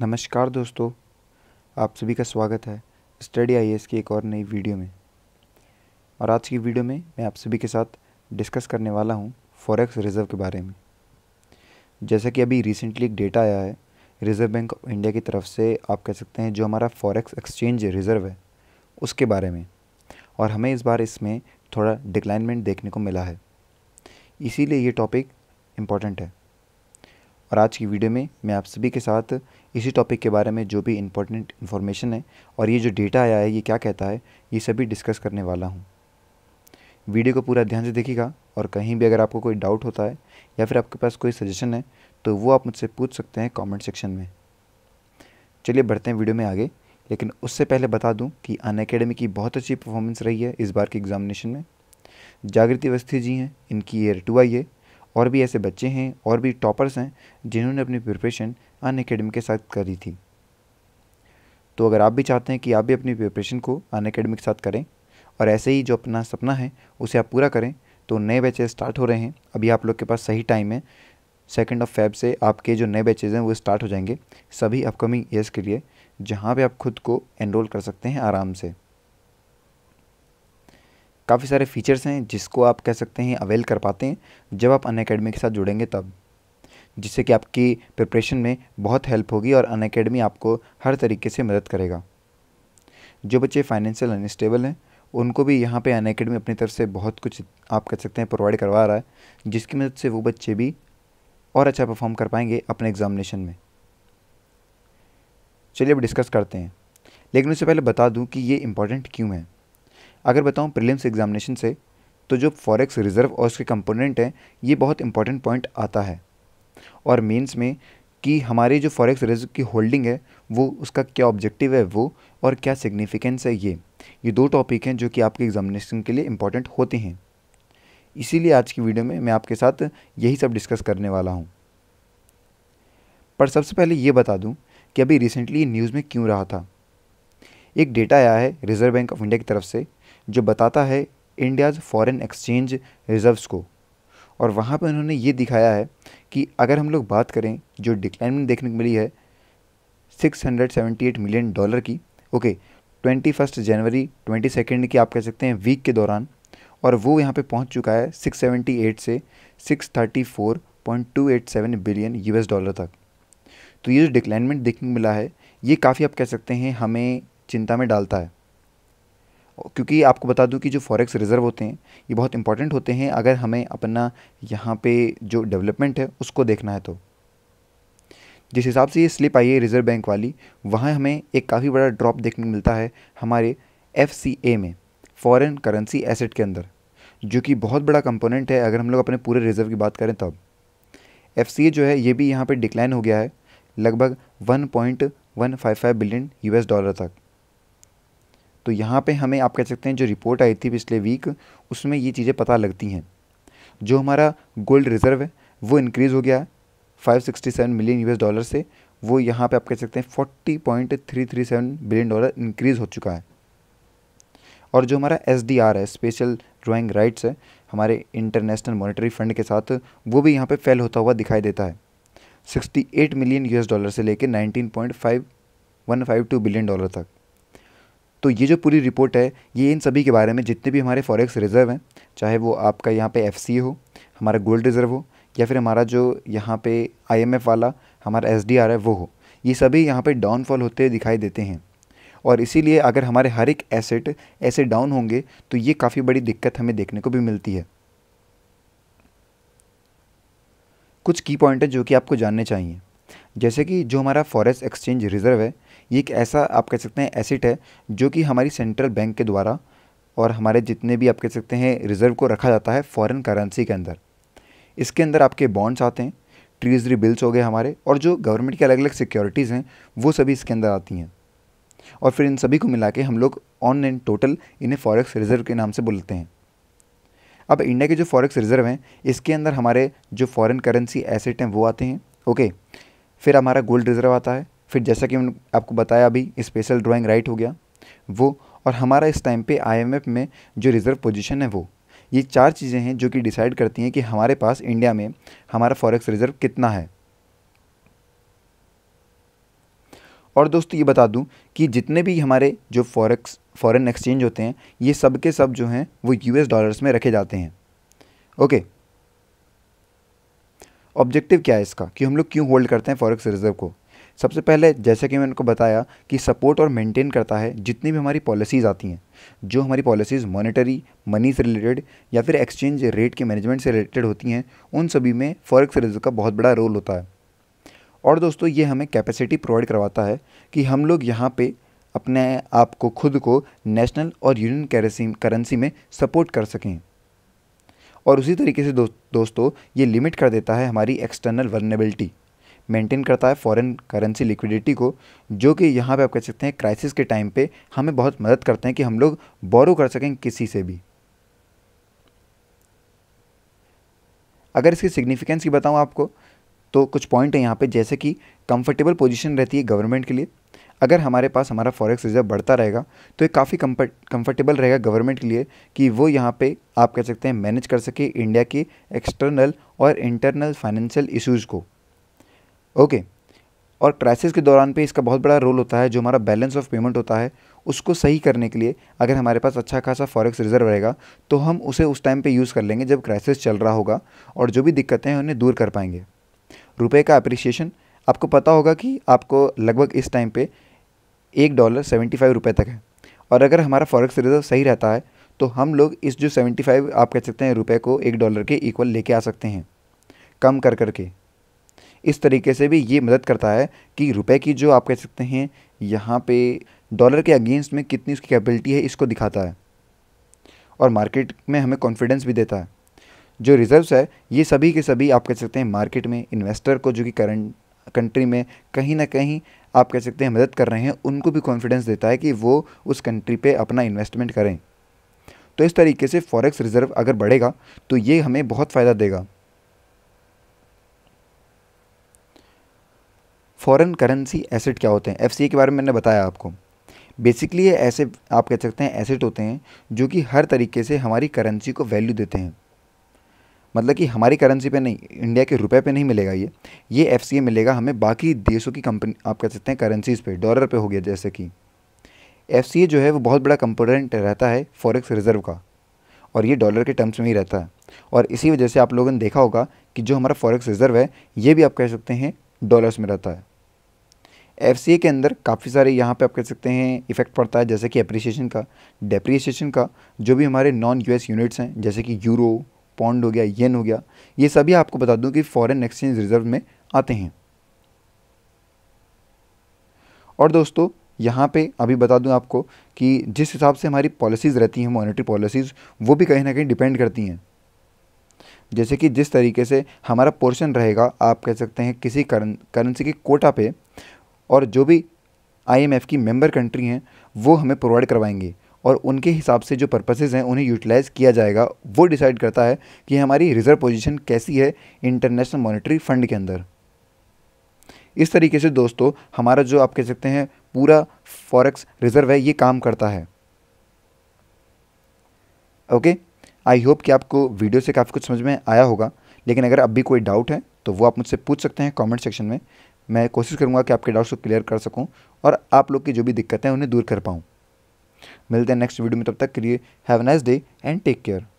नमस्कार दोस्तों आप सभी का स्वागत है स्टडी आई की एक और नई वीडियो में और आज की वीडियो में मैं आप सभी के साथ डिस्कस करने वाला हूँ फॉरेक्स रिज़र्व के बारे में जैसा कि अभी रिसेंटली एक डेटा आया है रिज़र्व बैंक ऑफ इंडिया की तरफ से आप कह सकते हैं जो हमारा फॉरेक्स एक्सचेंज रिज़र्व है उसके बारे में और हमें इस बार इसमें थोड़ा डिक्लाइनमेंट देखने को मिला है इसीलिए ये टॉपिक इम्पॉर्टेंट है और आज की वीडियो में मैं आप सभी के साथ इसी टॉपिक के बारे में जो भी इम्पोर्टेंट इन्फॉर्मेशन है और ये जो डेटा आया है ये क्या कहता है ये सभी डिस्कस करने वाला हूँ वीडियो को पूरा ध्यान से देखिएगा और कहीं भी अगर आपको कोई डाउट होता है या फिर आपके पास कोई सजेशन है तो वो आप मुझसे पूछ सकते हैं कमेंट सेक्शन में चलिए बढ़ते हैं वीडियो में आगे लेकिन उससे पहले बता दूं कि अन अकेडमी की बहुत अच्छी परफॉर्मेंस रही है इस बार के एग्जामिनेशन में जागृति अवस्थी जी हैं इनकी ईयर टू आई है और भी ऐसे बच्चे हैं और भी टॉपर्स हैं जिन्होंने अपनी प्रिपरेशन अन अकेडमी के साथ करी थी तो अगर आप भी चाहते हैं कि आप भी अपनी प्रिपरेशन को अन अकेडमी के साथ करें और ऐसे ही जो अपना सपना है उसे आप पूरा करें तो नए बैचेज स्टार्ट हो रहे हैं अभी आप लोग के पास सही टाइम है सेकेंड ऑफ फैब से आपके जो नए बैचेज़ हैं वो स्टार्ट हो जाएंगे सभी अपकमिंग ईयर्स के लिए जहाँ पे आप खुद को एनरोल कर सकते हैं आराम से काफ़ी सारे फीचर्स हैं जिसको आप कह सकते हैं अवेल कर पाते हैं जब आप अन के साथ जुड़ेंगे तब जिससे कि आपकी प्रिपरेशन में बहुत हेल्प होगी और अन आपको हर तरीके से मदद करेगा जो बच्चे फाइनेंशियल अनस्टेबल हैं उनको भी यहाँ पे अन अकेडमी अपनी तरफ से बहुत कुछ आप कह सकते हैं प्रोवाइड करवा रहा है जिसकी मदद से वो बच्चे भी और अच्छा परफॉर्म कर पाएंगे अपने एग्ज़ामिनेशन में चलिए अब डिस्कस करते हैं लेकिन उससे पहले बता दूं कि ये इम्पॉर्टेंट क्यों है अगर बताऊँ प्रिलिम्स एग्जामिनेशन से तो जो फॉरेक्स रिज़र्व और उसके कंपोनेंट हैं ये बहुत इंपॉर्टेंट पॉइंट आता है और मेंस में कि हमारे जो फॉरेक्स रिजर्व की होल्डिंग है वो उसका क्या ऑब्जेक्टिव है वो और क्या सिग्निफिकेंस है ये ये दो टॉपिक हैं जो कि आपके एग्जामिनेशन के लिए इम्पॉर्टेंट होते हैं इसीलिए आज की वीडियो में मैं आपके साथ यही सब डिस्कस करने वाला हूँ पर सबसे पहले ये बता दूँ कि अभी रिसेंटली न्यूज़ में क्यों रहा था एक डेटा आया है रिजर्व बैंक ऑफ इंडिया की तरफ से जो बताता है इंडियाज़ फॉरेन एक्सचेंज रिज़र्व्स को और वहाँ पर उन्होंने ये दिखाया है कि अगर हम लोग बात करें जो डिक्लाइनमेंट देखने को मिली है 678 मिलियन डॉलर की ओके ट्वेंटी फर्स्ट जनवरी ट्वेंटी सेकेंड की आप कह सकते हैं वीक के दौरान और वो यहाँ पे पहुँच चुका है 678 से 634.287 बिलियन यूएस डॉलर तक तो ये जो डिक्लाइनमेंट देखने को मिला है ये काफ़ी आप कह सकते हैं हमें चिंता में डालता है क्योंकि आपको बता दूं कि जो फॉरेक्स रिज़र्व होते हैं ये बहुत इंपॉर्टेंट होते हैं अगर हमें अपना यहाँ पे जो डेवलपमेंट है उसको देखना है तो जिस हिसाब से ये स्लिप आई है रिज़र्व बैंक वाली वहाँ हमें एक काफ़ी बड़ा ड्रॉप देखने को मिलता है हमारे एफ में फ़ॉरन करेंसी एसेट के अंदर जो कि बहुत बड़ा कंपोनेंट है अगर हम लोग अपने पूरे रिज़र्व की बात करें तब एफ जो है ये भी यहाँ पर डिक्लाइन हो गया है लगभग वन बिलियन यू डॉलर तक तो यहाँ पे हमें आप कह सकते हैं जो रिपोर्ट आई थी पिछले वीक उसमें ये चीज़ें पता लगती हैं जो हमारा गोल्ड रिज़र्व है वो इंक्रीज़ हो गया है 567 मिलियन यूएस डॉलर से वो यहाँ पे आप कह सकते हैं 40.337 बिलियन डॉलर इंक्रीज़ हो चुका है और जो हमारा एस है स्पेशल ड्राइंग राइट्स है हमारे इंटरनेशनल मॉनिटरी फंड के साथ वो भी यहाँ पर फेल होता हुआ दिखाई देता है 68 मिलियन यूएस डॉलर से लेकर 19.5152 बिलियन डॉलर तक तो ये जो पूरी रिपोर्ट है ये इन सभी के बारे में जितने भी हमारे फॉरेक्स रिज़र्व हैं चाहे वो आपका यहाँ पे एफ हो हमारा गोल्ड रिज़र्व हो या फिर हमारा जो यहाँ पे आई वाला हमारा एस डी वो हो ये सभी यहाँ पर डाउनफॉल होते दिखाई देते हैं और इसीलिए अगर हमारे हर एक एसेट ऐसे डाउन होंगे तो ये काफ़ी बड़ी दिक्कत हमें देखने को भी मिलती है कुछ की पॉइंट है जो कि आपको जानने चाहिए जैसे कि जो हमारा फॉरेस्ट एक्सचेंज रिज़र्व है ये एक ऐसा आप कह सकते हैं एसेट है जो कि हमारी सेंट्रल बैंक के द्वारा और हमारे जितने भी आप कह सकते हैं रिज़र्व को रखा जाता है फॉरेन करेंसी के अंदर इसके अंदर आपके बॉन्ड्स आते हैं ट्रीजरी बिल्स हो गए हमारे और जो गवर्नमेंट की अलग अलग सिक्योरिटीज़ हैं वो सभी इसके अंदर आती हैं और फिर इन सभी को मिला के हम लोग ऑन एंड टोटल इन्हें फॉरेक्स रिज़र्व के नाम से बोलते हैं अब इंडिया के जो फॉरेक्स रिज़र्व हैं इसके अंदर हमारे जो फॉरेन करेंसी एसेट हैं वो आते हैं ओके फिर हमारा गोल्ड रिज़र्व आता है फिर जैसा कि मैंने आपको बताया अभी स्पेशल ड्राइंग राइट हो गया वो और हमारा इस टाइम पे आईएमएफ में जो रिज़र्व पोजीशन है वो ये चार चीज़ें हैं जो कि डिसाइड करती हैं कि हमारे पास इंडिया में हमारा फॉरेक्स रिज़र्व कितना है और दोस्तों ये बता दूं कि जितने भी हमारे जो फॉरेक्स फॉरेन एक्सचेंज होते हैं ये सब के सब जो हैं वो यूएस डॉलर्स में रखे जाते हैं ओके ऑब्जेक्टिव क्या है इसका कि हम लोग क्यों होल्ड करते हैं फॉरेक्स रिज़र्व को सबसे पहले जैसे कि मैंने उनको बताया कि सपोर्ट और मेंटेन करता है जितनी भी हमारी पॉलिसीज़ आती हैं जो हमारी पॉलिसीज़ मॉनेटरी मनी से रिलेटेड या फिर एक्सचेंज रेट के मैनेजमेंट से रिलेटेड होती हैं उन सभी में फ़र्क रिजर्व का बहुत बड़ा रोल होता है और दोस्तों ये हमें कैपेसिटी प्रोवाइड करवाता है कि हम लोग यहाँ पे अपने आप को खुद को नेशनल और यूनियन करेंसी करेंसी में सपोर्ट कर सकें और उसी तरीके से दो, दोस्तों ये लिमिट कर देता है हमारी एक्सटर्नल वर्नेबिलिटी मेंटेन करता है फॉरेन करेंसी लिक्विडिटी को जो कि यहाँ पे आप कह सकते हैं क्राइसिस के टाइम पे हमें बहुत मदद करते हैं कि हम लोग बोरो कर सकें किसी से भी अगर इसकी सिग्निफिकेंस की बताऊँ आपको तो कुछ पॉइंट है यहाँ पे जैसे कि कंफर्टेबल पोजीशन रहती है गवर्नमेंट के लिए अगर हमारे पास हमारा फॉरेक्स रिजर्व बढ़ता रहेगा तो ये काफ़ी कंफर्टेबल रहेगा गवर्नमेंट के लिए कि वो यहाँ पे आप कह सकते हैं मैनेज कर सके इंडिया के एक्सटर्नल और इंटरनल फाइनेंशियल इश्यूज़ को ओके और क्राइसिस के दौरान पे इसका बहुत बड़ा रोल होता है जो हमारा बैलेंस ऑफ पेमेंट होता है उसको सही करने के लिए अगर हमारे पास अच्छा खासा फॉरेक्स रिजर्व रहेगा तो हम उसे उस टाइम पे यूज़ कर लेंगे जब क्राइसिस चल रहा होगा और जो भी दिक्कतें हैं उन्हें दूर कर पाएंगे रुपये का अप्रिसिएशन आपको पता होगा कि आपको लगभग इस टाइम पर एक डॉलर सेवेंटी फाइव रुपये तक है और अगर हमारा फॉरेक्स रिजर्व सही रहता है तो हम लोग इस जो सेवेंटी फाइव आप कह सकते हैं रुपये को एक डॉलर के इक्वल लेके आ सकते हैं कम कर करके इस तरीके से भी ये मदद करता है कि रुपए की जो आप कह सकते हैं यहाँ पे डॉलर के अगेंस्ट में कितनी उसकी कैपेबिलिटी है इसको दिखाता है और मार्केट में हमें कॉन्फिडेंस भी देता है जो रिजर्व्स है ये सभी के सभी आप कह सकते हैं मार्केट में इन्वेस्टर को जो कि करंट कंट्री में कहीं ना कहीं आप कह सकते हैं मदद कर रहे हैं उनको भी कॉन्फिडेंस देता है कि वो उस कंट्री पे अपना इन्वेस्टमेंट करें तो इस तरीके से फॉरेक्स रिज़र्व अगर बढ़ेगा तो ये हमें बहुत फ़ायदा देगा फॉरेन करेंसी एसेट क्या होते हैं एफ के बारे में मैंने बताया आपको बेसिकली ये ऐसे आप कह सकते हैं एसेट होते हैं जो कि हर तरीके से हमारी करेंसी को वैल्यू देते हैं मतलब कि हमारी करेंसी पे नहीं इंडिया के रुपए पे नहीं मिलेगा ये ये एफ मिलेगा हमें बाकी देशों की कंपनी आप कह सकते हैं करेंसीज पे डॉलर पे हो गया जैसे कि एफ जो है वो बहुत बड़ा कंपोनेंट रहता है फॉरेक्स रिजर्व का और ये डॉलर के टर्म्स में ही रहता है और इसी वजह से आप लोगों ने देखा होगा कि जो हमारा फॉरेक्स रिजर्व है ये भी आप कह सकते हैं डॉलर्स में रहता है एफ के अंदर काफ़ी सारे यहाँ पे आप कह सकते हैं इफेक्ट पड़ता है जैसे कि अप्रिसिएशन का डेप्रिसिएशन का जो भी हमारे नॉन एस यूनिट्स हैं जैसे कि यूरो पौंड हो गया येन हो गया ये सभी आपको बता दूँ कि फॉरन एक्सचेंज रिजर्व में आते हैं और दोस्तों यहाँ पे अभी बता दूं आपको कि जिस हिसाब से हमारी पॉलिसीज़ रहती हैं मॉनेटरी पॉलिसीज़ वो भी कहीं ना कहीं डिपेंड करती हैं जैसे कि जिस तरीके से हमारा पोर्शन रहेगा आप कह सकते हैं किसी करन करेंसी की कोटा पे और जो भी आईएमएफ की मेंबर कंट्री हैं वो हमें प्रोवाइड करवाएंगे और उनके हिसाब से जो पर्पसेस हैं उन्हें यूटिलाइज़ किया जाएगा वो डिसाइड करता है कि हमारी रिज़र्व पोजीशन कैसी है इंटरनेशनल मॉनेटरी फंड के अंदर इस तरीके से दोस्तों हमारा जो आप कह सकते हैं पूरा फॉरेक्स रिज़र्व है ये काम करता है ओके आई होप कि आपको वीडियो से काफ़ी कुछ समझ में आया होगा लेकिन अगर अब भी कोई डाउट है तो वो आप मुझसे पूछ सकते हैं कमेंट सेक्शन में मैं कोशिश करूँगा कि आपके डाउट्स को क्लियर कर सकूँ और आप लोग की जो भी दिक्कतें हैं उन्हें दूर कर पाऊँ मिलते हैं नेक्स्ट वीडियो में तब तक के लिए have nice day and take care